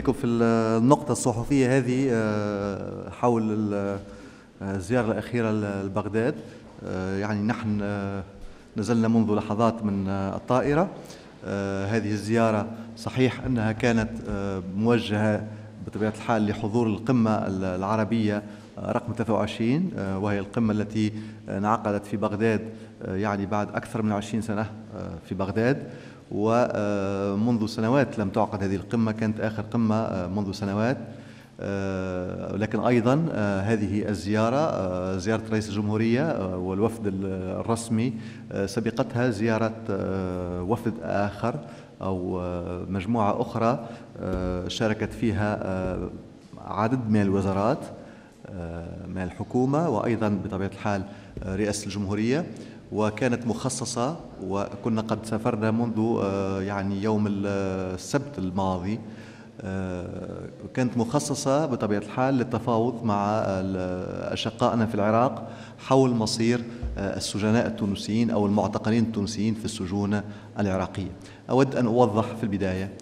بكم في النقطة الصحفية هذه آه، حول آه، الزيارة الأخيرة لبغداد آه، يعني نحن نزلنا منذ لحظات من الطائرة هذه الزيارة صحيح أنها كانت موجهة بطبيعة الحال لحضور القمة العربية رقم 23 وهي القمة التي انعقدت في بغداد يعني بعد أكثر من 20 سنة في بغداد ومنذ سنوات لم تعقد هذه القمة كانت آخر قمة منذ سنوات لكن أيضا هذه الزيارة زيارة رئيس الجمهورية والوفد الرسمي سبقتها زيارة وفد آخر أو مجموعة أخرى شاركت فيها عدد من الوزارات من الحكومة وأيضا بطبيعة الحال رئاسة الجمهورية وكانت مخصصة وكنا قد سافرنا منذ آه، يعني يوم آه، السبت الماضي آه، كانت مخصصة بطبيعة الحال للتفاوض مع أشقائنا في العراق حول مصير السجناء التونسيين أو المعتقلين التونسيين في السجون العراقية أود أن أوضح في البداية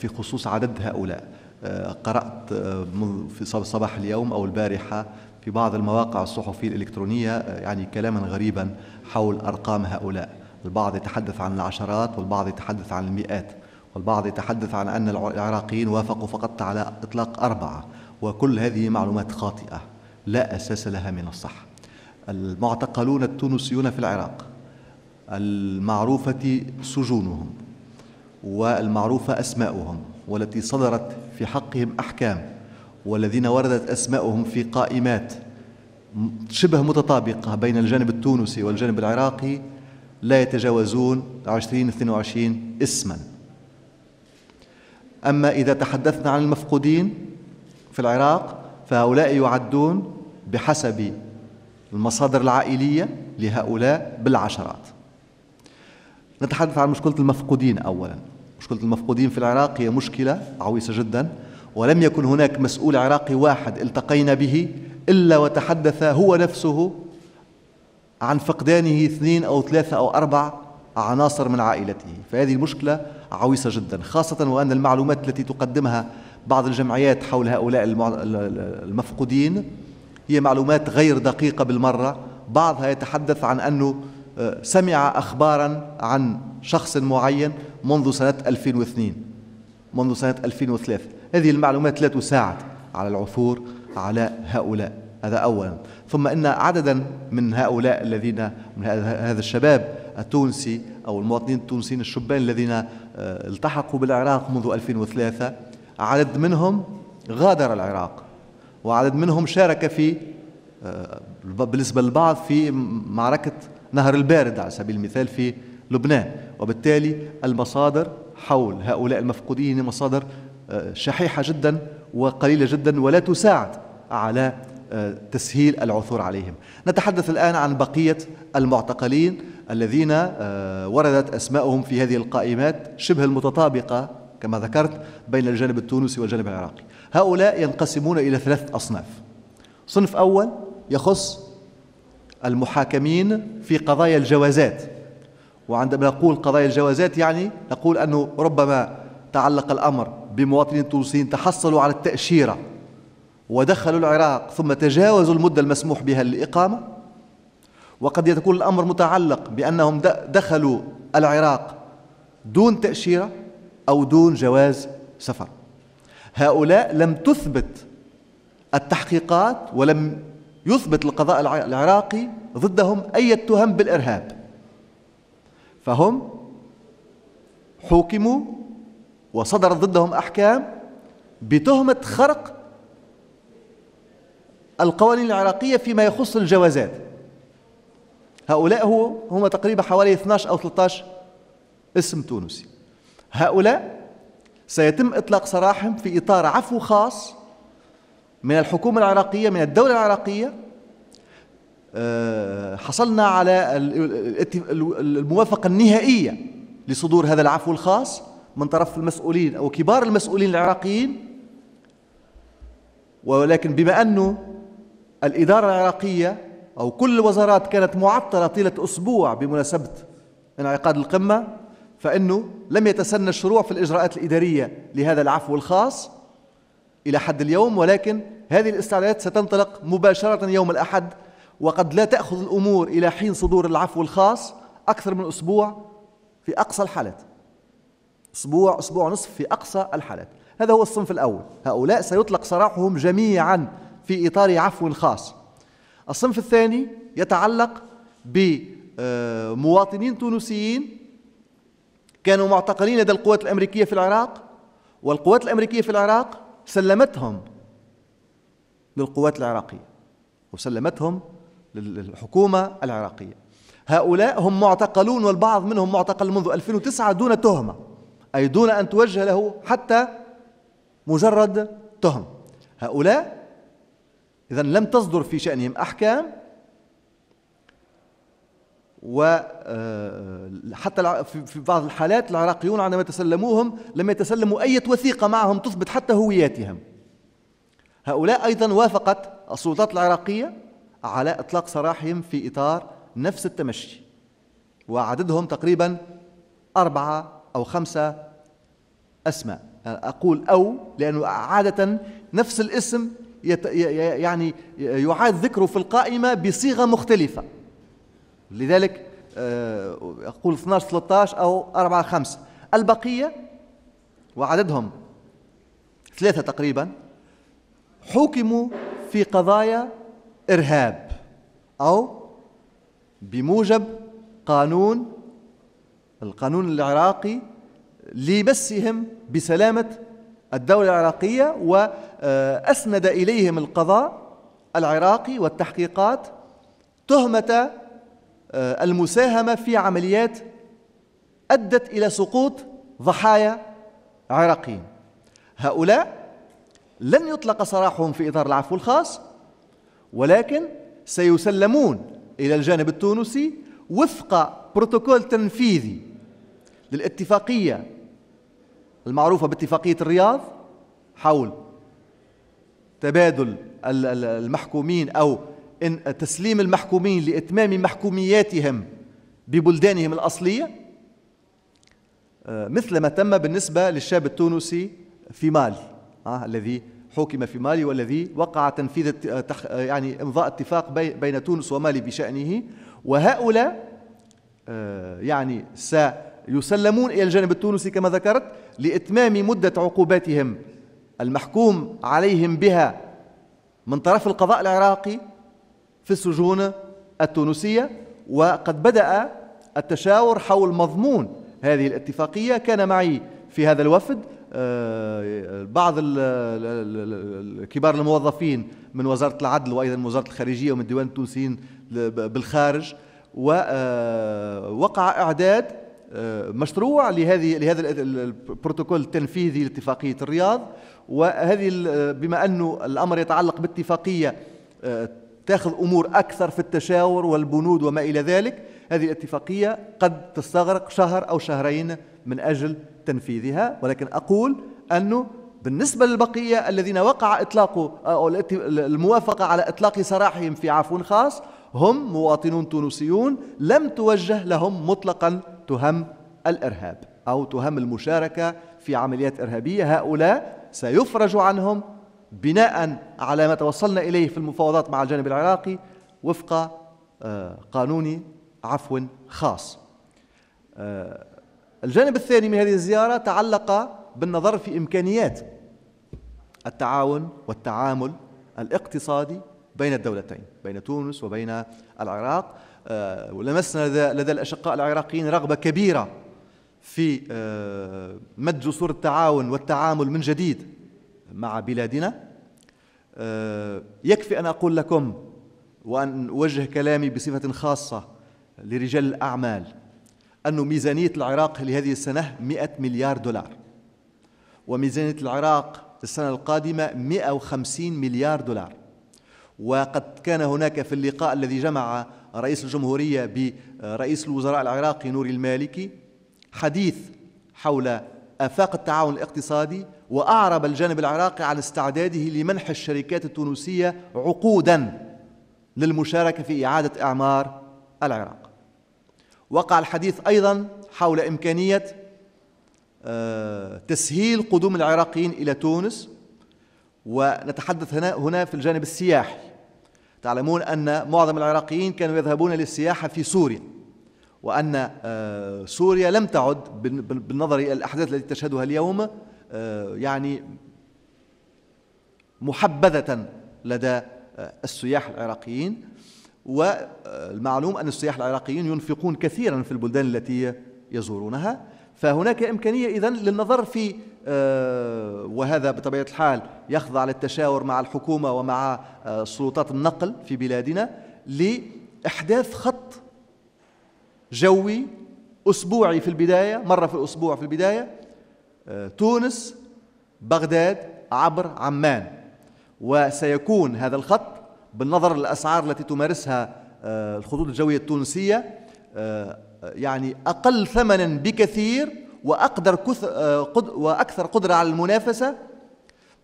في خصوص عدد هؤلاء قرأت في صباح اليوم أو البارحة في بعض المواقع الصحفية الإلكترونية يعني كلاما غريبا حول أرقام هؤلاء البعض يتحدث عن العشرات والبعض يتحدث عن المئات والبعض يتحدث عن أن العراقيين وافقوا فقط على إطلاق أربعة وكل هذه معلومات خاطئة لا أساس لها من الصح المعتقلون التونسيون في العراق المعروفة سجونهم والمعروفة أسماؤهم والتي صدرت في حقهم أحكام والذين وردت أسماؤهم في قائمات شبه متطابقة بين الجانب التونسي والجانب العراقي لا يتجاوزون 20 22 اسما أما إذا تحدثنا عن المفقودين في العراق فهؤلاء يعدون بحسب المصادر العائلية لهؤلاء بالعشرات نتحدث عن مشكلة المفقودين أولا مشكلة المفقودين في العراق هي مشكلة عويصة جدا ولم يكن هناك مسؤول عراقي واحد التقينا به إلا وتحدث هو نفسه عن فقدانه اثنين أو ثلاثة أو أربع عناصر من عائلته فهذه المشكلة عويصة جدا خاصة وأن المعلومات التي تقدمها بعض الجمعيات حول هؤلاء المفقودين هي معلومات غير دقيقة بالمرة بعضها يتحدث عن أنه آه، سمع أخبارا عن شخص معين منذ سنة 2002 منذ سنة 2003 هذه المعلومات لا تساعد على العثور على هؤلاء هذا أولا ثم إن عددا من هؤلاء الذين من هذا الشباب التونسي أو المواطنين التونسيين الشبان الذين آه، التحقوا بالعراق منذ 2003 عدد منهم غادر العراق وعدد منهم شارك في آه، بالنسبة للبعض في معركة نهر البارد على سبيل المثال في لبنان وبالتالي المصادر حول هؤلاء المفقودين مصادر آه، شحيحة جدا وقليلة جدا ولا تساعد على آه، تسهيل العثور عليهم نتحدث الآن عن بقية المعتقلين الذين آه، وردت أسماءهم في هذه القائمات شبه المتطابقة كما ذكرت بين الجانب التونسي والجانب العراقي هؤلاء ينقسمون إلى ثلاث أصناف صنف أول يخص المحاكمين في قضايا الجوازات وعندما نقول قضايا الجوازات يعني نقول أنه ربما تعلق الأمر بمواطنين تونسيين تحصلوا على التأشيرة ودخلوا العراق ثم تجاوزوا المدة المسموح بها للإقامة وقد يكون الأمر متعلق بأنهم دخلوا العراق دون تأشيرة أو دون جواز سفر هؤلاء لم تثبت التحقيقات ولم يثبت القضاء العراقي ضدهم أي تهم بالإرهاب فهم حوكموا وصدرت ضدهم أحكام بتهمة خرق القوانين العراقية فيما يخص الجوازات هؤلاء هو هم تقريبا حوالي 12 أو 13 اسم تونسي هؤلاء سيتم إطلاق سراحهم في إطار عفو خاص من الحكومة العراقية من الدولة العراقية آه، حصلنا على الموافقة النهائية لصدور هذا العفو الخاص من طرف المسؤولين أو كبار المسؤولين العراقيين ولكن بما أنه الإدارة العراقية أو كل الوزارات كانت معطلة طيلة أسبوع بمناسبة انعقاد القمة فإنه لم يتسنى الشروع في الإجراءات الإدارية لهذا العفو الخاص إلى حد اليوم ولكن هذه الاستعدادات ستنطلق مباشرة يوم الأحد وقد لا تأخذ الأمور إلى حين صدور العفو الخاص أكثر من أسبوع في أقصى الحالات أسبوع أسبوع ونصف في أقصى الحالات هذا هو الصنف الأول هؤلاء سيطلق سراحهم جميعا في إطار عفو خاص الصنف الثاني يتعلق بمواطنين آه، تونسيين كانوا معتقلين لدى القوات الأمريكية في العراق والقوات الأمريكية في العراق سلمتهم للقوات العراقية وسلمتهم للحكومة العراقية هؤلاء هم معتقلون والبعض منهم معتقل منذ 2009 دون تهمة أي دون أن توجه له حتى مجرد تهم هؤلاء إذا لم تصدر في شأنهم أحكام وحتى آه، في بعض الحالات العراقيون عندما تسلموهم لم يتسلموا أي وثيقة معهم تثبت حتى هوياتهم هؤلاء أيضا وافقت السلطات العراقية على إطلاق سراحهم في إطار نفس التمشي وعددهم تقريبا أربعة أو خمسة أسماء أقول أو لأنه عادة نفس الاسم يعني يعاد ذكره في القائمة بصيغة مختلفة لذلك آه، أقول 12 13 أو 4 5 البقية وعددهم ثلاثة تقريبا حكموا في قضايا إرهاب أو بموجب قانون القانون العراقي لمسهم بسلامة الدولة العراقية وأسند إليهم القضاء العراقي والتحقيقات تهمة آه، المساهمة في عمليات أدت إلى سقوط ضحايا عراقيين هؤلاء لن يطلق سراحهم في إطار العفو الخاص ولكن سيسلمون إلى الجانب التونسي وفق بروتوكول تنفيذي للاتفاقية المعروفة باتفاقية الرياض حول تبادل المحكومين أو إن تسليم المحكومين لإتمام محكومياتهم ببلدانهم الأصلية آه، مثل ما تم بالنسبة للشاب التونسي في مالي آه الذي حكم في مالي والذي وقع تنفيذ آه، آه، يعني امضاء اتفاق بين تونس ومالي بشأنه وهؤلاء يعني سيتم يسلمون إلى الجانب التونسي كما ذكرت لإتمام مدة عقوباتهم المحكوم عليهم بها من طرف القضاء العراقي في السجون التونسية وقد بدأ التشاور حول مضمون هذه الاتفاقية كان معي في هذا الوفد آه، بعض الكبار الموظفين من وزارة العدل وأيضا من وزارة الخارجية ومن ديوان التونسيين بالخارج ووقع آه، إعداد آه، مشروع لهذه لهذا البروتوكول التنفيذي لاتفاقيه الرياض وهذه بما انه الامر يتعلق باتفاقيه آه، تاخذ امور اكثر في التشاور والبنود وما الى ذلك هذه الاتفاقيه قد تستغرق شهر او شهرين من اجل تنفيذها ولكن اقول انه بالنسبة للبقية الذين وقع إطلاق آه، أو الموافقة على إطلاق سراحهم في عفو خاص هم مواطنون تونسيون لم توجه لهم مطلقا تهم الإرهاب أو تهم المشاركة في عمليات إرهابية هؤلاء سيفرج عنهم بناء على ما توصلنا إليه في المفاوضات مع الجانب العراقي وفق آه، قانون عفو خاص آه، الجانب الثاني من هذه الزيارة تعلق بالنظر في إمكانيات التعاون والتعامل الاقتصادي بين الدولتين بين تونس وبين العراق آه، ولمسنا لدى الأشقاء العراقيين رغبة كبيرة في آه، مد جسور التعاون والتعامل من جديد مع بلادنا آه، يكفي أن أقول لكم وأن أوجه كلامي بصفة خاصة لرجال الأعمال أن ميزانية العراق لهذه السنة 100 مليار دولار وميزانية العراق السنة القادمة 150 مليار دولار وقد كان هناك في اللقاء الذي جمع رئيس الجمهورية برئيس الوزراء العراقي نوري المالكي حديث حول آفاق التعاون الاقتصادي وأعرب الجانب العراقي عن استعداده لمنح الشركات التونسية عقودا للمشاركة في إعادة إعمار العراق وقع الحديث أيضا حول إمكانية آه، تسهيل قدوم العراقيين إلى تونس ونتحدث هنا هنا في الجانب السياحي تعلمون أن معظم العراقيين كانوا يذهبون للسياحة في سوريا وأن آه، سوريا لم تعد بالنظر إلى الأحداث التي تشهدها اليوم آه، يعني محبذة لدى آه، السياح العراقيين والمعلوم أن السياح العراقيين ينفقون كثيرا في البلدان التي يزورونها فهناك إمكانية إذا للنظر في آه، وهذا بطبيعة الحال يخضع للتشاور مع الحكومة ومع آه، سلطات النقل في بلادنا لإحداث خط جوي أسبوعي في البداية مرة في الأسبوع في البداية آه، تونس بغداد عبر عمان وسيكون هذا الخط بالنظر للأسعار التي تمارسها الخطوط الجوية التونسية يعني أقل ثمنا بكثير وأقدر آه، وأكثر قدرة على المنافسة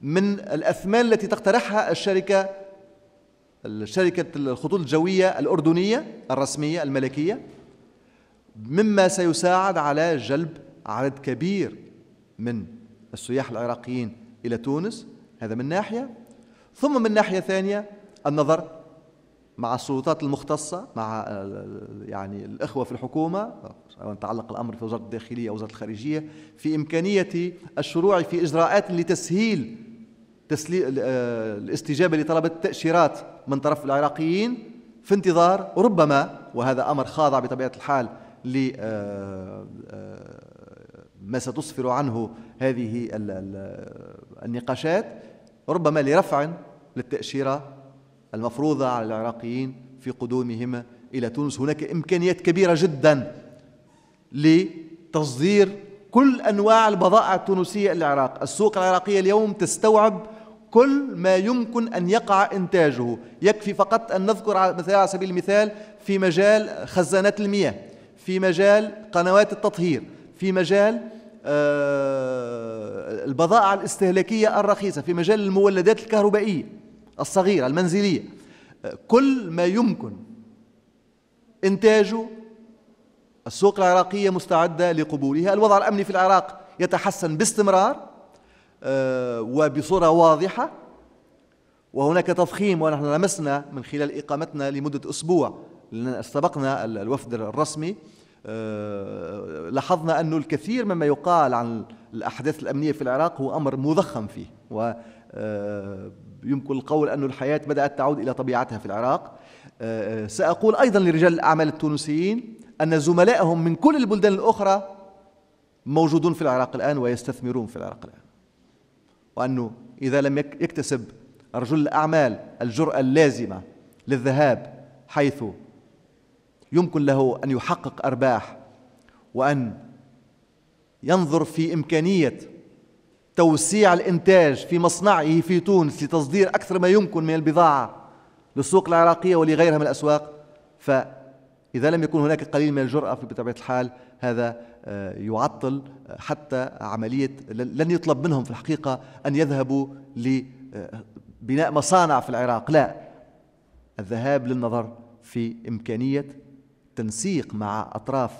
من الأثمان التي تقترحها الشركة الشركة الخطوط الجوية الأردنية الرسمية الملكية مما سيساعد على جلب عدد كبير من السياح العراقيين إلى تونس هذا من ناحية ثم من ناحية ثانية النظر مع السلطات المختصة مع يعني الإخوة في الحكومة سواء تعلق الأمر في وزارة الداخلية أو وزارة الخارجية في إمكانية الشروع في إجراءات لتسهيل تسليل آه، الاستجابة لطلب التأشيرات من طرف العراقيين في انتظار ربما وهذا أمر خاضع بطبيعة الحال ل آه، آه، ما ستصفر عنه هذه النقاشات ربما لرفع للتأشيرة المفروضة على العراقيين في قدومهم إلى تونس هناك إمكانيات كبيرة جدا لتصدير كل أنواع البضائع التونسية إلى العراق السوق العراقية اليوم تستوعب كل ما يمكن أن يقع إنتاجه يكفي فقط أن نذكر على سبيل المثال في مجال خزانات المياه في مجال قنوات التطهير في مجال آه، البضائع الاستهلاكية الرخيصة في مجال المولدات الكهربائية الصغيرة المنزلية كل ما يمكن إنتاجه السوق العراقية مستعدة لقبولها الوضع الأمني في العراق يتحسن باستمرار آه، وبصورة واضحة وهناك تضخيم ونحن لمسنا من خلال إقامتنا لمدة أسبوع لأن استبقنا الوفد الرسمي آه، لاحظنا أن الكثير مما يقال عن الأحداث الأمنية في العراق هو أمر مضخم فيه و آه، يمكن القول أن الحياة بدأت تعود إلى طبيعتها في العراق آه، آه، سأقول أيضا لرجال الأعمال التونسيين أن زملائهم من كل البلدان الأخرى موجودون في العراق الآن ويستثمرون في العراق الآن وأنه إذا لم يكتسب رجل الأعمال الجرأة اللازمة للذهاب حيث يمكن له أن يحقق أرباح وأن ينظر في إمكانية توسيع الإنتاج في مصنعه في تونس لتصدير أكثر ما يمكن من البضاعة للسوق العراقية ولغيرها من الأسواق فإذا لم يكن هناك قليل من الجرأة في بطبيعة الحال هذا آه، يعطل آه، حتى عملية لن يطلب منهم في الحقيقة أن يذهبوا لبناء آه، مصانع في العراق لا الذهاب للنظر في إمكانية تنسيق مع أطراف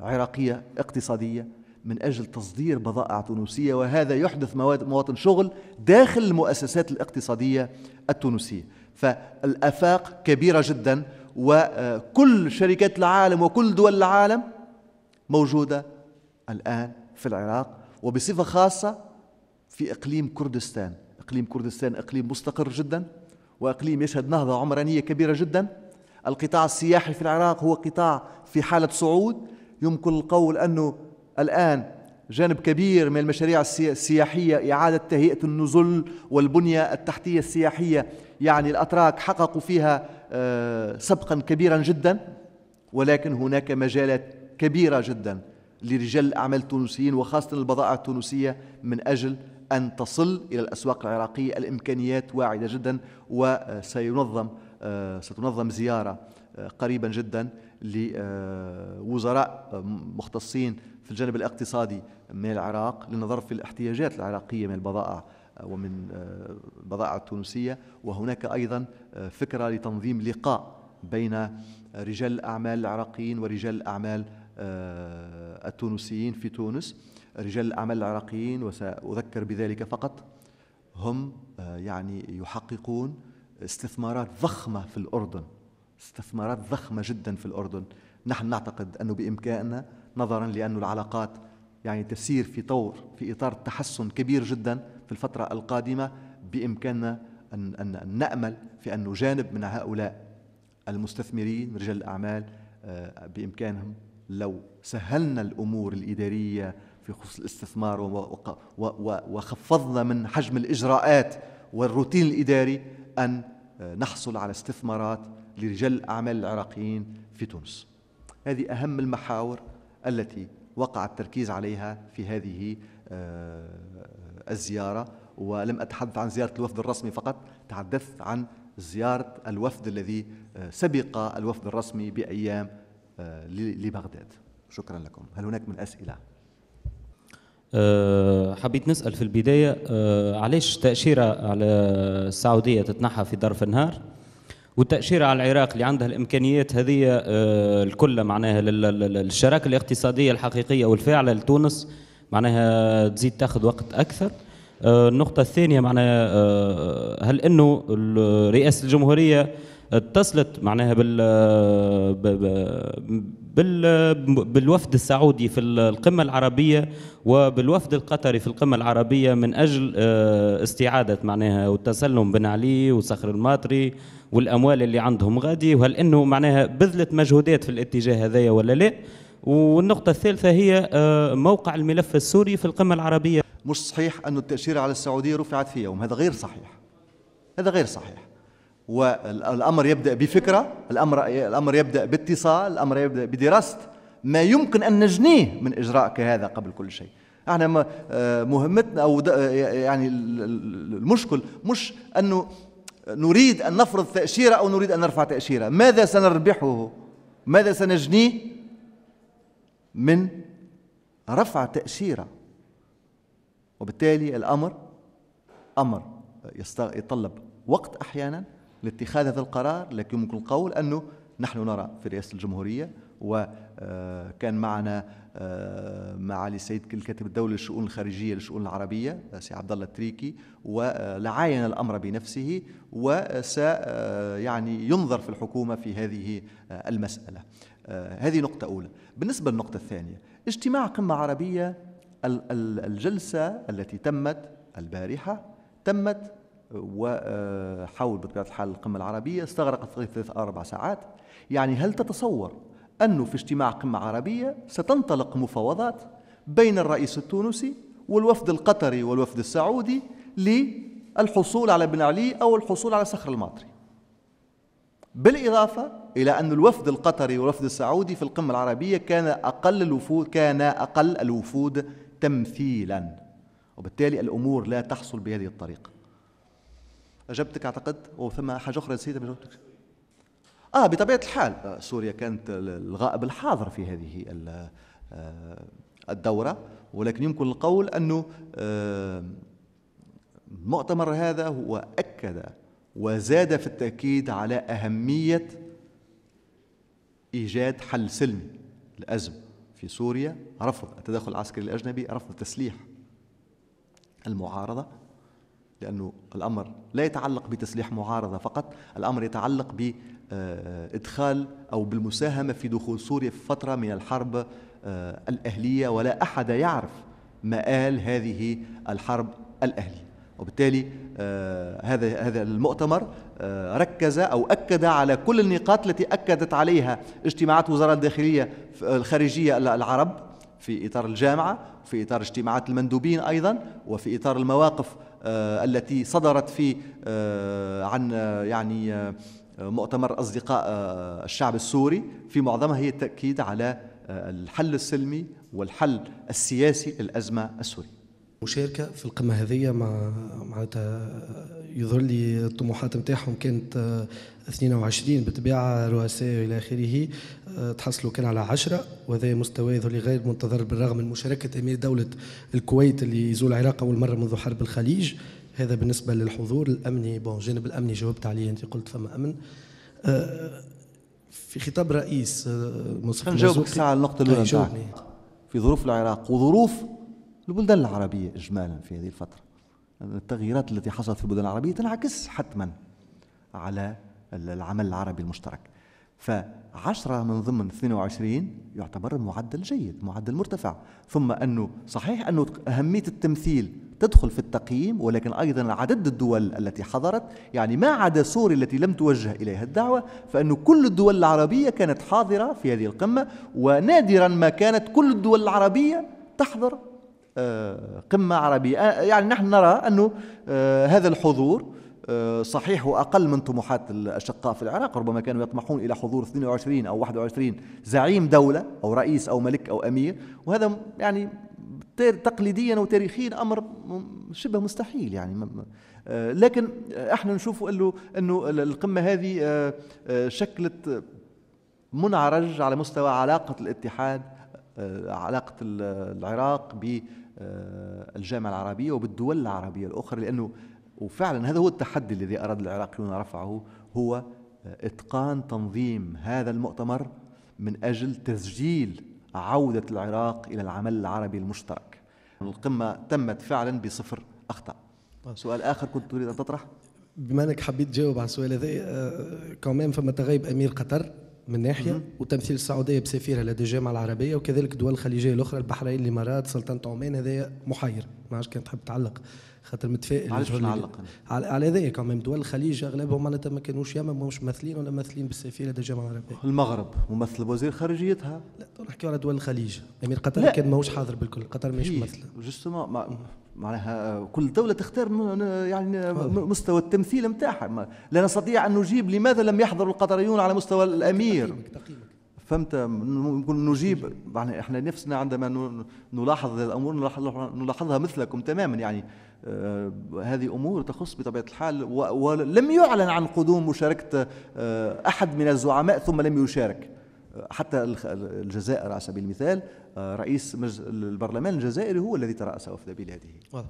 عراقية اقتصادية من أجل تصدير بضائع تونسية وهذا يحدث مواطن شغل داخل المؤسسات الاقتصادية التونسية فالآفاق كبيرة جدا وكل شركات العالم وكل دول العالم موجودة الآن في العراق وبصفة خاصة في إقليم كردستان إقليم كردستان إقليم مستقر جدا وإقليم يشهد نهضة عمرانية كبيرة جدا القطاع السياحي في العراق هو قطاع في حالة صعود يمكن القول أنه الآن جانب كبير من المشاريع السياحية إعادة تهيئة النزل والبنية التحتية السياحية يعني الأتراك حققوا فيها آه، سبقا كبيرا جدا ولكن هناك مجالات كبيرة جدا لرجال الأعمال التونسيين وخاصة البضائع التونسية من أجل أن تصل إلى الأسواق العراقية الإمكانيات واعدة جدا وسينظم آه، ستنظم زيارة آه، قريبا جدا لوزراء مختصين في الجانب الاقتصادي من العراق للنظر في الاحتياجات العراقية من البضائع ومن البضائع آه، التونسية وهناك أيضا آه، فكرة لتنظيم لقاء بين رجال الأعمال العراقيين ورجال الأعمال آه، التونسيين في تونس رجال الأعمال العراقيين وسأذكر بذلك فقط هم يعني يحققون استثمارات ضخمة في الأردن استثمارات ضخمة جدا في الأردن نحن نعتقد أنه بإمكاننا نظرا لأن العلاقات يعني تسير في طور في إطار تحسن كبير جدا في الفترة القادمة بإمكاننا أن, أن نأمل في أن جانب من هؤلاء المستثمرين رجال الأعمال آه، بإمكانهم لو سهلنا الأمور الإدارية في خصوص الاستثمار وخفضنا من حجم الإجراءات والروتين الإداري أن آه، نحصل على استثمارات لرجال الأعمال العراقيين في تونس هذه أهم المحاور التي وقع التركيز عليها في هذه آه، الزيارة ولم أتحدث عن زيارة الوفد الرسمي فقط تحدثت عن زيارة الوفد الذي آه، سبق الوفد الرسمي بأيام آه، لبغداد شكرا لكم هل هناك من أسئلة؟ حبيت نسأل في البداية علاش تأشيرة على السعودية تتنحى في ظرف النهار؟ والتأشيرة على العراق اللي عندها الإمكانيات هذه آه، الكل معناها للشراكة الاقتصادية الحقيقية والفعلة لتونس معناها تزيد تاخذ وقت أكثر آه، النقطة الثانية معناها آه، هل أنه رئاسة الجمهورية اتصلت معناها بالوفد السعودي في القمة العربية وبالوفد القطري في القمة العربية من أجل آه، استعادة معناها والتسلم بن علي وصخر الماطري والأموال اللي عندهم غادي وهل أنه معناها بذلت مجهودات في الاتجاه هذايا ولا لا والنقطة الثالثة هي آه، موقع الملف السوري في القمة العربية مش صحيح أن التأشيرة على السعودية رفعت في يوم هذا غير صحيح هذا غير صحيح والامر يبدا بفكره الامر الامر يبدا باتصال الامر يبدا بدراسه ما يمكن ان نجنيه من اجراء كهذا قبل كل شيء احنا آه، مهمتنا او يعني المشكل مش انه نريد ان نفرض تاشيره او نريد ان نرفع تاشيره ماذا سنربحه ماذا سنجنيه من رفع تاشيره وبالتالي الامر امر يتطلب وقت احيانا لاتخاذ هذا القرار لكن يمكن القول أنه نحن نرى في رئاسة الجمهورية وكان آه، معنا آه، معالي السيد الكاتب الدولي للشؤون الخارجيه للشؤون العربيه آه، سي عبد الله التريكي ولعاين الامر بنفسه وس يعني ينظر في الحكومه في هذه المساله. هذه نقطه اولى. بالنسبه للنقطه الثانيه اجتماع قمه عربيه الجلسه التي تمت البارحه تمت وحول بطبيعة الحال القمة العربية استغرقت ثلاث أربع ساعات يعني هل تتصور أنه في اجتماع قمة عربية ستنطلق مفاوضات بين الرئيس التونسي والوفد القطري والوفد السعودي للحصول على بن علي أو الحصول على صخر الماطري بالإضافة إلى أن الوفد القطري والوفد السعودي في القمة العربية كان أقل الوفود كان أقل الوفود تمثيلا وبالتالي الأمور لا تحصل بهذه الطريقة اجبتك اعتقد وثم حاجه اخرى نسيتها ما اه بطبيعه الحال آه، سوريا كانت الغائب الحاضر في هذه آه، الدوره ولكن يمكن القول انه المؤتمر آه، هذا هو اكد وزاد في التاكيد على اهميه ايجاد حل سلمي الأزمة في سوريا رفض التدخل العسكري الاجنبي رفض تسليح المعارضه لأنه الأمر لا يتعلق بتسليح معارضة فقط الأمر يتعلق بإدخال أو بالمساهمة في دخول سوريا في فترة من الحرب آه، الأهلية ولا أحد يعرف مآل هذه الحرب الأهلية وبالتالي آه، هذا هذا المؤتمر آه، ركز او اكد على كل النقاط التي اكدت عليها اجتماعات وزراء الداخليه الخارجيه العرب في اطار الجامعه في إطار اجتماعات المندوبين أيضا وفي إطار المواقف آه، التي صدرت في آه، عن آه، يعني مؤتمر أصدقاء الشعب السوري في معظمها هي التأكيد على الحل السلمي والحل السياسي للأزمة السورية مشاركه في القمه هذه مع معناتها يظهر لي الطموحات نتاعهم كانت 22 بالطبيعه رؤساء الى اخره آه، تحصلوا كان على 10 وهذا مستوى يظهر لي غير منتظر بالرغم من مشاركه امير دوله الكويت اللي يزور العراق اول مره منذ حرب الخليج هذا بالنسبه للحضور الامني بون جانب الامني جاوبت عليه انت قلت فما امن آه، في خطاب رئيس آه، مصطفى نجاوبك ساعه النقطه الاولى في ظروف العراق وظروف البلدان العربية إجمالا في هذه الفترة التغييرات التي حصلت في البلدان العربية تنعكس حتما على العمل العربي المشترك فعشرة من ضمن 22 يعتبر معدل جيد معدل مرتفع ثم أنه صحيح أنه أهمية التمثيل تدخل في التقييم ولكن أيضا عدد الدول التي حضرت يعني ما عدا سوريا التي لم توجه إليها الدعوة فأنه كل الدول العربية كانت حاضرة في هذه القمة ونادرا ما كانت كل الدول العربية تحضر آه، قمة عربية آه، يعني نحن نرى أنه آه، هذا الحضور صحيح وأقل من طموحات الأشقاء في العراق ربما كانوا يطمحون إلى حضور 22 أو 21 زعيم دولة أو رئيس أو ملك أو أمير وهذا يعني تقليديا وتاريخيا أمر شبه مستحيل يعني لكن احنا نشوف انه انه القمه هذه شكلت منعرج على مستوى علاقه الاتحاد علاقه العراق ب آه، الجامعة العربية وبالدول العربية الأخرى لأنه وفعلا هذا هو التحدي الذي أراد العراقيون رفعه هو إتقان تنظيم هذا المؤتمر من أجل تسجيل عودة العراق إلى العمل العربي المشترك القمة تمت فعلا بصفر أخطاء سؤال آخر كنت تريد أن تطرح بما انك حبيت تجاوب على السؤال هذا كمان آه، فما تغيب امير قطر من ناحيه وتمثيل السعوديه بسفيرها لدى الجامعه العربيه وكذلك الدول الخليجيه الاخرى البحرين الامارات سلطنه عمان هذا محير ما عادش كان تحب تعلق خاطر متفائل علاش نعلق على على كمان دول الخليج اغلبهم معناتها ما كانوش ياما مش ممثلين ولا ممثلين بالسفيره لدى الجامعه العربيه المغرب ممثل بوزير خارجيتها لا نحكي على دول الخليج امير قطر كان ماهوش حاضر بالكل قطر ماهيش ممثله جوستومون معناها كل دولة تختار يعني آه. مستوى التمثيل نتاعها لا نستطيع أن نجيب لماذا لم يحضر القطريون على مستوى الأمير تقييمك تقييمك فهمت نجيب يعني احنا نفسنا عندما نلاحظ الامور نلاحظها مثلكم تماما يعني آه، هذه امور تخص بطبيعه الحال ولم يعلن عن قدوم مشاركه آه، احد من الزعماء ثم لم يشارك حتى الجزائر على سبيل المثال رئيس البرلمان الجزائري هو الذي ترأس وفد بلاده واضح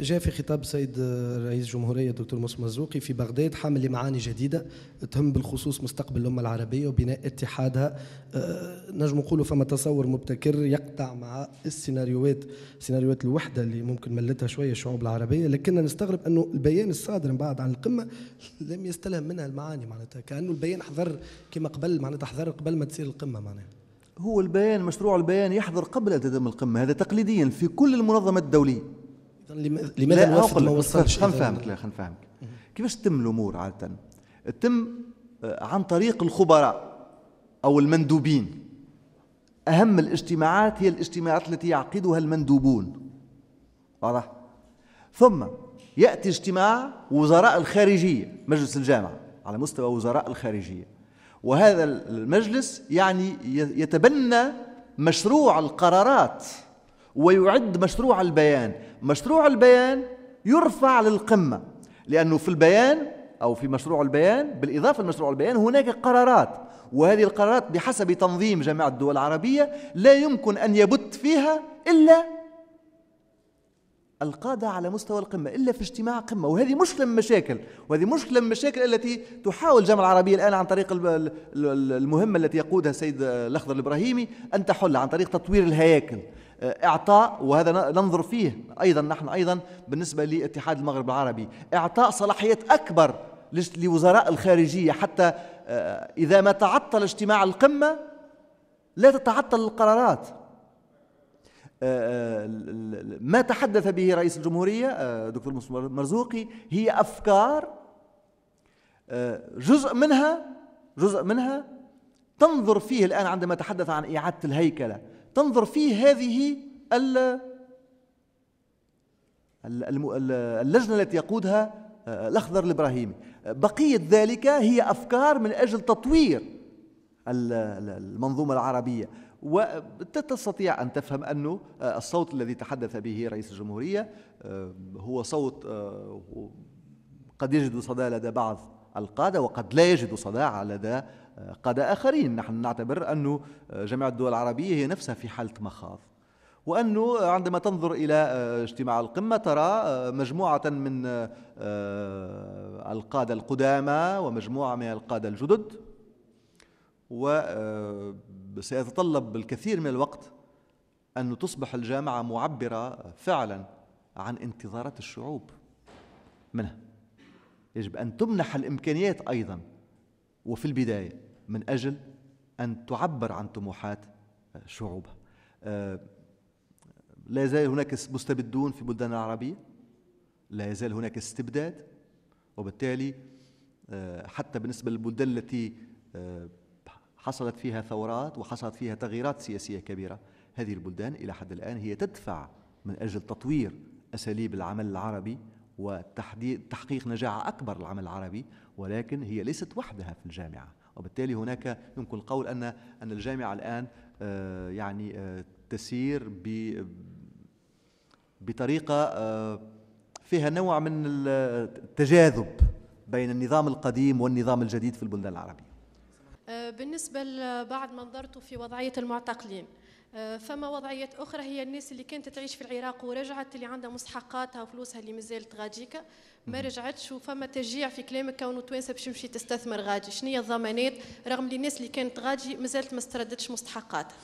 جاء في خطاب السيد رئيس الجمهورية الدكتور موسى مرزوقي في بغداد حامل لمعاني جديدة تهم بالخصوص مستقبل الأمة العربية وبناء اتحادها أه، نجم نقولوا فما تصور مبتكر يقطع مع السيناريوهات سيناريوهات الوحدة اللي ممكن ملتها شوية الشعوب العربية لكننا نستغرب أنه البيان الصادر من بعد عن القمة لم يستلهم منها المعاني معناتها كأنه البيان حضر كما قبل معناتها حضر قبل ما تصير القمة معناتها هو البيان مشروع البيان يحضر قبل أن تتم القمة هذا تقليديا في كل المنظمات الدولية لماذا الوفد ما وصلش خلينا نفهمك خلينا نفهمك كيفاش تتم الأمور عادة تتم آه، عن طريق الخبراء أو المندوبين أهم الاجتماعات هي الاجتماعات التي يعقدها المندوبون واضح ثم يأتي اجتماع وزراء الخارجية مجلس الجامعة على مستوى وزراء الخارجية وهذا المجلس يعني يتبنى مشروع القرارات ويعد مشروع البيان مشروع البيان يرفع للقمة لأنه في البيان أو في مشروع البيان بالإضافة لمشروع البيان هناك قرارات وهذه القرارات بحسب تنظيم جامعة الدول العربية لا يمكن أن يبت فيها إلا القادة على مستوى القمة إلا في اجتماع قمة وهذه مشكلة من المشاكل وهذه مشكلة من المشاكل التي تحاول الجامعة العربية الآن عن طريق المهمة التي يقودها السيد الأخضر الإبراهيمي أن تحل عن طريق تطوير الهياكل آه، اعطاء وهذا ننظر فيه ايضا نحن ايضا بالنسبه لاتحاد المغرب العربي اعطاء صلاحيات اكبر لوزراء الخارجيه حتى آه، اذا ما تعطل اجتماع القمه لا تتعطل القرارات آه، آه، ما تحدث به رئيس الجمهورية آه، دكتور مرزوقي هي أفكار جزء منها جزء منها تنظر فيه الآن عندما تحدث عن إعادة الهيكلة تنظر فيه هذه اللجنة التي يقودها الأخضر الإبراهيمي بقية ذلك هي أفكار من أجل تطوير المنظومة العربية وتستطيع أن تفهم أنه آه، الصوت الذي تحدث به رئيس الجمهورية آه، هو صوت آه، قد يجد صدى لدى بعض القادة وقد لا يجد صداع لدى قادة آخرين نحن نعتبر أن جميع الدول العربية هي نفسها في حالة مخاض وأنه عندما تنظر إلى اجتماع القمة ترى مجموعة من القادة القدامى ومجموعة من القادة الجدد و سيتطلب الكثير من الوقت أن تصبح الجامعة معبرة فعلا عن انتظارات الشعوب منها يجب أن تمنح الإمكانيات أيضا وفي البداية من أجل أن تعبر عن طموحات آه، شعوبها آه، لا يزال هناك مستبدون في بلدان العربية لا يزال هناك استبداد وبالتالي آه، حتى بالنسبة للبلدان التي حصلت فيها ثورات وحصلت فيها تغييرات سياسية كبيرة هذه البلدان إلى حد الآن هي تدفع من أجل تطوير أساليب العمل العربي وتحقيق نجاعة أكبر للعمل العربي ولكن هي ليست وحدها في الجامعة وبالتالي هناك يمكن القول أن أن الجامعة الآن آه، يعني آه، تسير ب بطريقة آه، فيها نوع من التجاذب بين النظام القديم والنظام الجديد في البلدان العربية آه، بالنسبة لبعض منظرته في وضعية المعتقلين آه، فما وضعيات أخرى هي الناس اللي كانت تعيش في العراق ورجعت اللي عندها مستحقاتها وفلوسها اللي مازالت غاديكا ما رجعتش وفما تشجيع في كلامك كونه توانسه باش تمشي تستثمر غادي شنو هي الضمانات رغم اللي الناس اللي كانت غادي مازالت ما استردتش مستحقاتها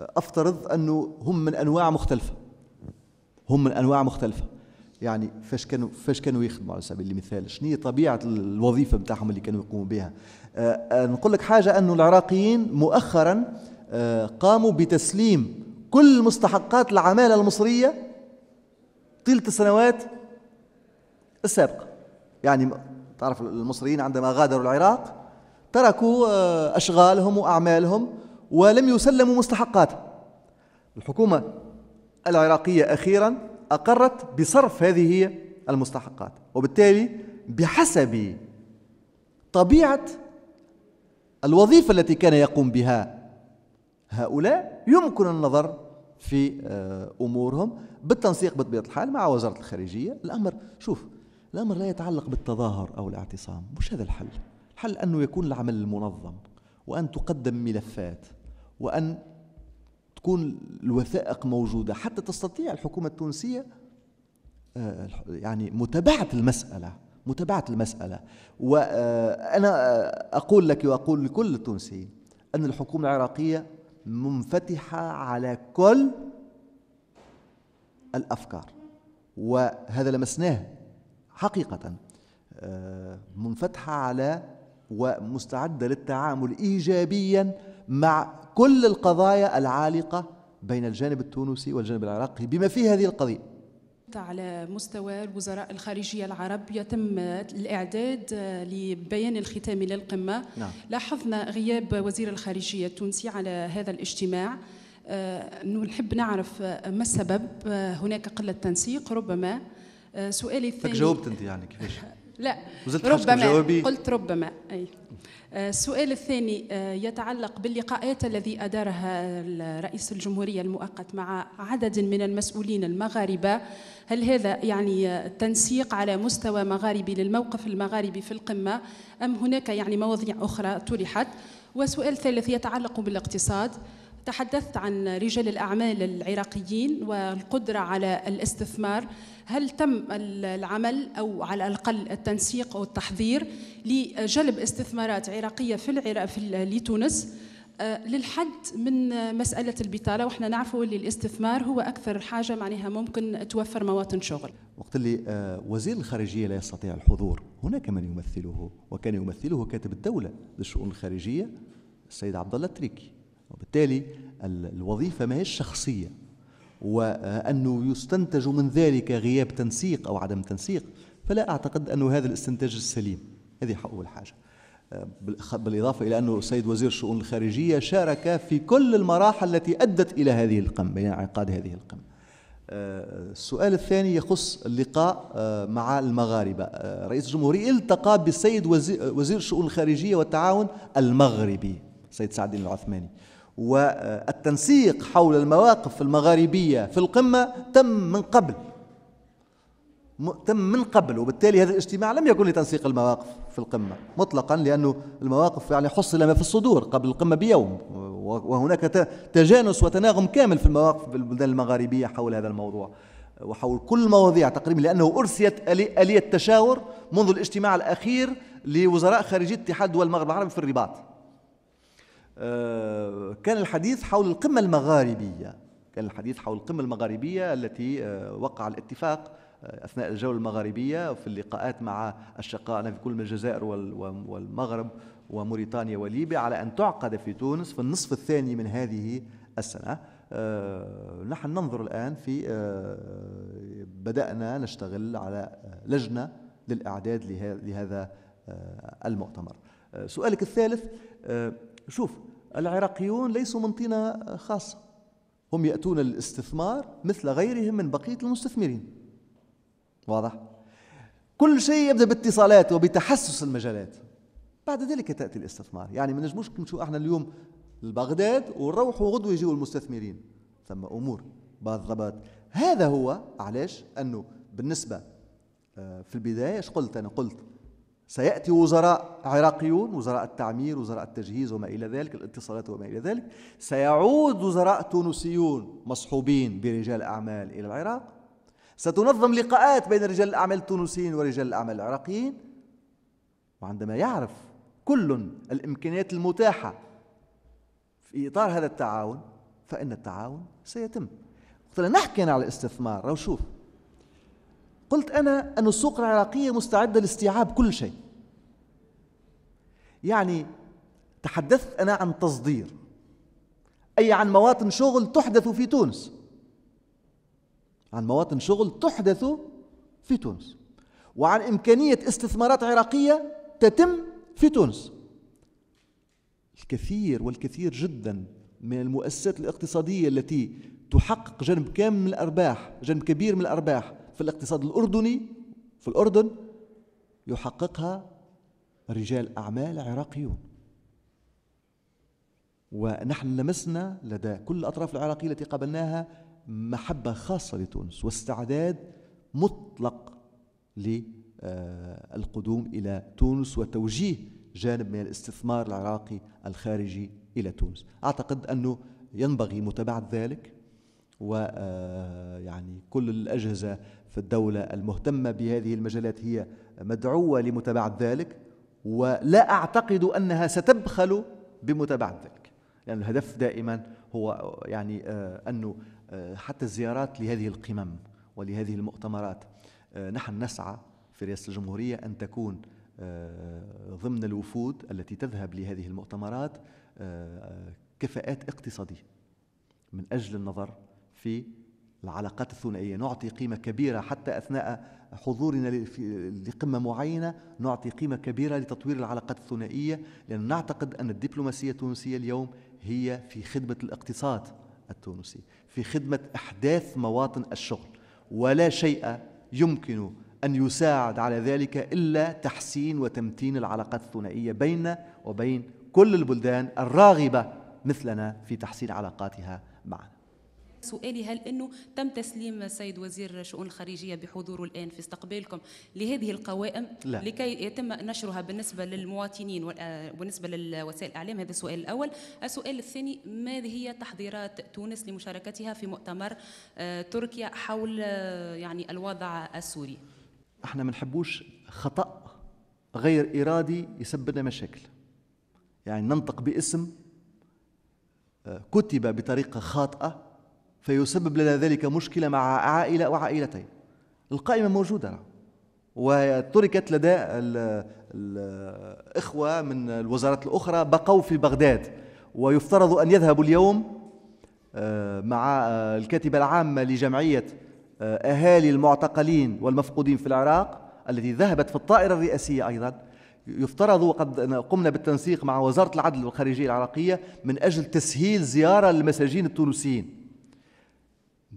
أفترض أنه هم من أنواع مختلفة هم من أنواع مختلفة يعني فاش كانوا فاش كانوا يخدموا على سبيل المثال شنو هي طبيعه الوظيفه نتاعهم اللي كانوا يقوموا بها آه, آه، نقول لك حاجه انه العراقيين مؤخرا آه قاموا بتسليم كل مستحقات العماله المصريه طيله السنوات السابقه يعني تعرف المصريين عندما غادروا العراق تركوا آه اشغالهم واعمالهم ولم يسلموا مستحقاتهم الحكومه العراقيه اخيرا أقرت بصرف هذه المستحقات وبالتالي بحسب طبيعة الوظيفة التي كان يقوم بها هؤلاء يمكن النظر في آه، أمورهم بالتنسيق بطبيعة الحال مع وزارة الخارجية الأمر شوف الأمر لا يتعلق بالتظاهر أو الاعتصام مش هذا الحل الحل أنه يكون العمل المنظم وأن تقدم ملفات وأن تكون الوثائق موجودة حتى تستطيع الحكومة التونسية آه، يعني متابعة المسألة متابعة المسألة وأنا آه، آه، أقول لك وأقول لكل التونسيين أن الحكومة العراقية منفتحة على كل الأفكار وهذا لمسناه حقيقة منفتحة على ومستعدة للتعامل إيجابيا مع كل القضايا العالقة بين الجانب التونسي والجانب العراقي بما فيه هذه القضية على مستوى الوزراء الخارجية العرب يتم الإعداد لبيان الختامي للقمة نعم. لاحظنا غياب وزير الخارجية التونسي على هذا الاجتماع آه، نحب نعرف ما السبب آه، هناك قلة تنسيق ربما آه، سؤالي الثاني جاوبت انت يعني كيفاش لا ربما قلت ربما أي آه، السؤال الثاني آه، يتعلق باللقاءات الذي أدارها رئيس الجمهورية المؤقت مع عدد من المسؤولين المغاربة هل هذا يعني تنسيق على مستوى مغاربي للموقف المغاربي في القمة أم هناك يعني مواضيع أخرى طرحت وسؤال ثالث يتعلق بالاقتصاد تحدثت عن رجال الأعمال العراقيين والقدرة على الاستثمار هل تم العمل أو على الأقل التنسيق أو التحضير لجلب استثمارات عراقية في العراق لتونس آه، للحد من مسألة البطالة وإحنا نعرفوا اللي الاستثمار هو أكثر حاجة معناها ممكن توفر مواطن شغل وقت اللي آه، وزير الخارجية لا يستطيع الحضور هناك من يمثله وكان يمثله كاتب الدولة للشؤون الخارجية السيد عبد الله التريكي وبالتالي الوظيفة ما هي شخصية وأنه يستنتج من ذلك غياب تنسيق أو عدم تنسيق فلا أعتقد أن هذا الاستنتاج السليم هذه أول حاجة آه، بالإضافة إلى أنه السيد وزير الشؤون الخارجية شارك في كل المراحل التي أدت إلى هذه القمة يعني عقاد هذه القمة آه، السؤال الثاني يخص اللقاء آه، مع المغاربة رئيس الجمهورية التقى بالسيد وزير الشؤون الخارجية والتعاون المغربي سيد سعد العثماني والتنسيق حول المواقف المغاربية في القمة تم من قبل تم من قبل وبالتالي هذا الاجتماع لم يكن لتنسيق المواقف في القمة مطلقا لأنه المواقف يعني حصل ما في الصدور قبل القمة بيوم وهناك تجانس وتناغم كامل في المواقف بالبلدان المغاربية حول هذا الموضوع وحول كل المواضيع تقريبا لأنه أرسيت آلية تشاور منذ الاجتماع الأخير لوزراء خارجية اتحاد دول المغرب العربي في الرباط آه، كان الحديث حول القمة المغاربية كان الحديث حول القمة المغاربية التي آه، وقع الاتفاق آه، أثناء الجولة المغاربية في اللقاءات مع أشقائنا في كل من الجزائر والمغرب وموريتانيا وليبيا على أن تعقد في تونس في النصف الثاني من هذه السنة نحن ننظر الآن في بدأنا نشتغل على لجنة للإعداد لهذا المؤتمر سؤالك الثالث شوف العراقيون ليسوا من طينة خاصة هم يأتون للاستثمار مثل غيرهم من بقية المستثمرين واضح؟ كل شيء يبدأ باتصالات وبتحسس المجالات بعد ذلك تأتي الاستثمار يعني ما نجموش نمشوا احنا اليوم لبغداد ونروحوا غدوة يجيوا المستثمرين ثم أمور بالضبط هذا هو علاش أنه بالنسبة آه، في البداية ايش قلت أنا قلت سيأتي وزراء عراقيون وزراء التعمير وزراء التجهيز وما إلى ذلك الاتصالات وما إلى ذلك سيعود وزراء تونسيون مصحوبين برجال أعمال إلى العراق ستنظم لقاءات بين رجال الأعمال التونسيين ورجال الأعمال العراقيين وعندما يعرف كل الإمكانيات المتاحة في إطار هذا التعاون فإن التعاون سيتم قلت نحكي على الاستثمار لو شوف قلت أنا أن السوق العراقية مستعدة لاستيعاب كل شيء يعني تحدثت أنا عن تصدير أي عن مواطن شغل تحدث في تونس عن مواطن شغل تحدث في تونس وعن إمكانية استثمارات عراقية تتم في تونس الكثير والكثير جدا من المؤسسات الاقتصادية التي تحقق جنب كامل من الأرباح جنب كبير من الأرباح في الاقتصاد الأردني في الأردن يحققها رجال أعمال عراقيون ونحن لمسنا لدى كل الأطراف العراقية التي قابلناها محبة خاصة لتونس واستعداد مطلق للقدوم إلى تونس وتوجيه جانب من الاستثمار العراقي الخارجي إلى تونس أعتقد أنه ينبغي متابعة ذلك ويعني آه، كل الأجهزة في الدولة المهتمة بهذه المجالات هي مدعوة لمتابعة ذلك ولا أعتقد أنها ستبخل بمتابعة ذلك لأن يعني الهدف دائما هو يعني آه، أنه آه، حتى الزيارات لهذه القمم ولهذه المؤتمرات نحن نسعى في رئاسة الجمهورية أن تكون ضمن الوفود التي تذهب لهذه المؤتمرات كفاءات اقتصادية من أجل النظر في العلاقات الثنائيه نعطي قيمه كبيره حتى اثناء حضورنا لقمه معينه نعطي قيمه كبيره لتطوير العلاقات الثنائيه لان نعتقد ان الدبلوماسيه التونسيه اليوم هي في خدمه الاقتصاد التونسي في خدمه احداث مواطن الشغل ولا شيء يمكن ان يساعد على ذلك الا تحسين وتمتين العلاقات الثنائيه بيننا وبين كل البلدان الراغبه مثلنا في تحسين علاقاتها معنا سؤالي هل انه تم تسليم السيد وزير شؤون الخارجيه بحضوره الان في استقبالكم لهذه القوائم لا. لكي يتم نشرها بالنسبه للمواطنين وبالنسبه آه، للوسائل الاعلام هذا السؤال الاول السؤال الثاني ما هي تحضيرات تونس لمشاركتها في مؤتمر آه، تركيا حول آه، يعني الوضع السوري احنا ما نحبوش خطا غير ارادي يسبب لنا مشاكل يعني ننطق باسم كتب بطريقه خاطئه فيسبب لنا ذلك مشكلة مع عائلة أو عائلتين القائمة موجودة وتركت لدى الإخوة من الوزارات الأخرى بقوا في بغداد ويفترض أن يذهبوا اليوم آه، مع آه، الكاتبة العامة لجمعية آه، أهالي المعتقلين والمفقودين في العراق التي ذهبت في الطائرة الرئاسية أيضا يفترض وقد قمنا بالتنسيق مع وزارة العدل والخارجية العراقية من أجل تسهيل زيارة للمساجين التونسيين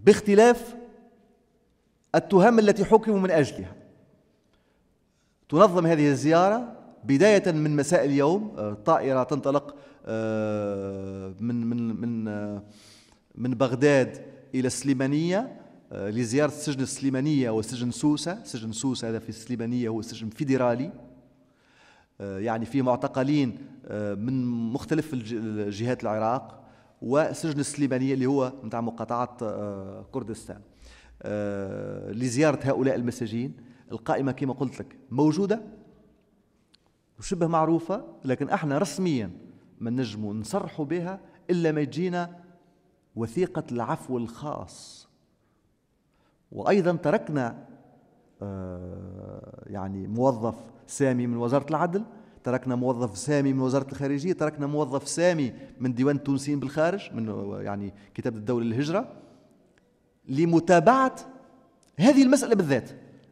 باختلاف التهم التي حكموا من أجلها تنظم هذه الزيارة بداية من مساء اليوم الطائرة آه، تنطلق آه، من من من آه، من بغداد إلى السليمانية لزيارة سجن السليمانية وسجن سوسة سجن سوسة هذا في السليمانية هو سجن فيدرالي يعني فيه معتقلين من مختلف جهات العراق وسجن السليمانية اللي هو متاع مقاطعة آه، كردستان آه، لزيارة هؤلاء المساجين القائمة كما قلت لك موجودة وشبه معروفة لكن احنا رسميا ما نجمو نصرحوا بها إلا ما يجينا وثيقة العفو الخاص وأيضا تركنا آه، يعني موظف سامي من وزارة العدل تركنا موظف سامي من وزاره الخارجيه تركنا موظف سامي من ديوان التونسيين بالخارج من يعني كتاب الدوله للهجره لمتابعه هذه المساله بالذات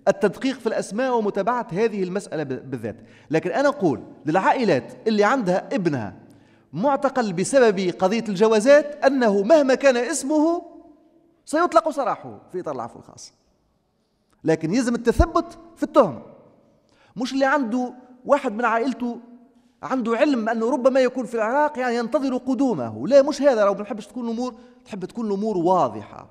التدقيق في الاسماء ومتابعه هذه المساله بالذات لكن انا اقول للعائلات اللي عندها ابنها معتقل بسبب قضيه الجوازات انه مهما كان اسمه سيطلق سراحه في اطار العفو الخاص لكن يلزم التثبت في التهمه مش اللي عنده واحد من عائلته عنده علم انه ربما يكون في العراق يعني ينتظر قدومه لا مش هذا لو ما بنحبش تكون الامور تحب تكون الامور واضحه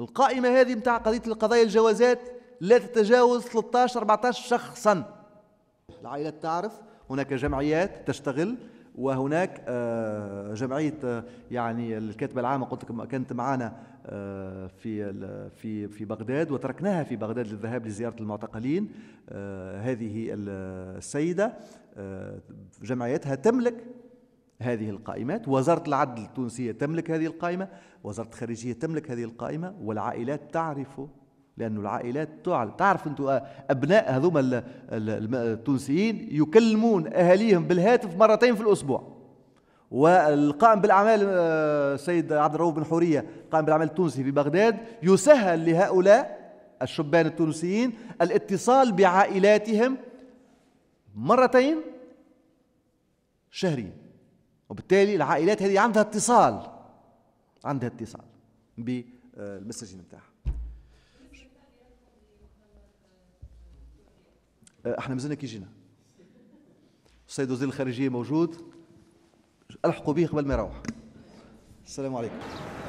القائمه هذه نتاع قضيه القضايا الجوازات لا تتجاوز 13 14 شخصا العائلات تعرف هناك جمعيات تشتغل وهناك آه، جمعيه آه، يعني الكاتبه العامه قلت لكم كانت معنا آه، في في في بغداد وتركناها في بغداد للذهاب لزياره المعتقلين هذه السيده جمعيتها تملك هذه القائمات وزارة العدل التونسية تملك هذه القائمة وزارة الخارجية تملك هذه القائمة والعائلات تعرف لأن العائلات تعلم تعرف أنتم آه، أبناء هذوما التونسيين يكلمون أهاليهم بالهاتف مرتين في الأسبوع والقائم بالأعمال السيد آه، عبد الرؤوف بن حورية قائم بالأعمال التونسي في بغداد يسهل لهؤلاء الشبان التونسيين الاتصال بعائلاتهم مرتين شهريا وبالتالي العائلات هذه عندها اتصال عندها اتصال بالمساجين آه، نتاعها آه، احنا مازلنا كيجينا السيد وزير الخارجيه موجود الحقوا به قبل ما يروح السلام عليكم